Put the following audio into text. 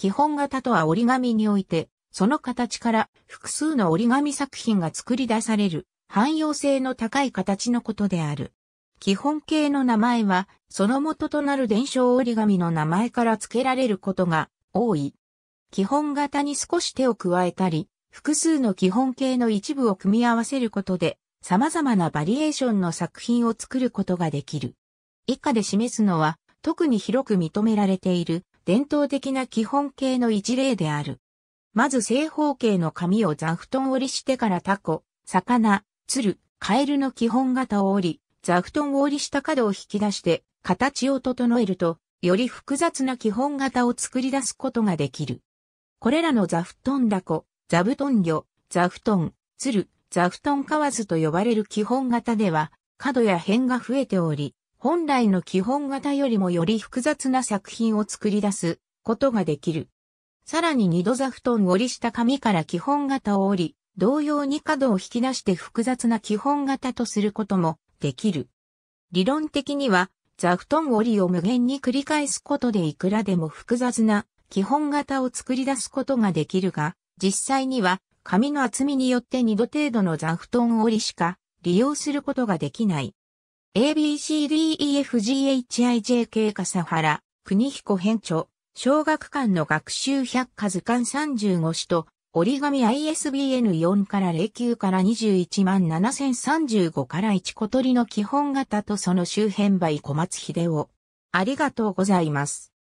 基本型とは折り紙において、その形から複数の折り紙作品が作り出される汎用性の高い形のことである。基本形の名前は、その元となる伝承折り紙の名前から付けられることが多い。基本型に少し手を加えたり、複数の基本形の一部を組み合わせることで、様々なバリエーションの作品を作ることができる。以下で示すのは、特に広く認められている伝統的な基本形の一例である。まず正方形の紙を座布団折りしてからタコ、魚、鶴、カエルの基本型を折り、座布団を折りした角を引き出して形を整えると、より複雑な基本型を作り出すことができる。これらの座布団だこ、座布団魚、座布団、鶴、座布団かわずと呼ばれる基本型では、角や辺が増えており、本来の基本型よりもより複雑な作品を作り出すことができる。さらに二度座布団折りした紙から基本型を折り、同様に角を引き出して複雑な基本型とすることもできる。理論的には、座布団折りを無限に繰り返すことでいくらでも複雑な基本型を作り出すことができるが、実際には紙の厚みによって二度程度の座布団折りしか利用することができない。ABCDEFGHIJK 笠原、国彦編著、小学館の学習百科図鑑35紙と、折り紙 ISBN4 から09から21万7035から1小鳥の基本型とその周辺倍小松秀夫。ありがとうございます。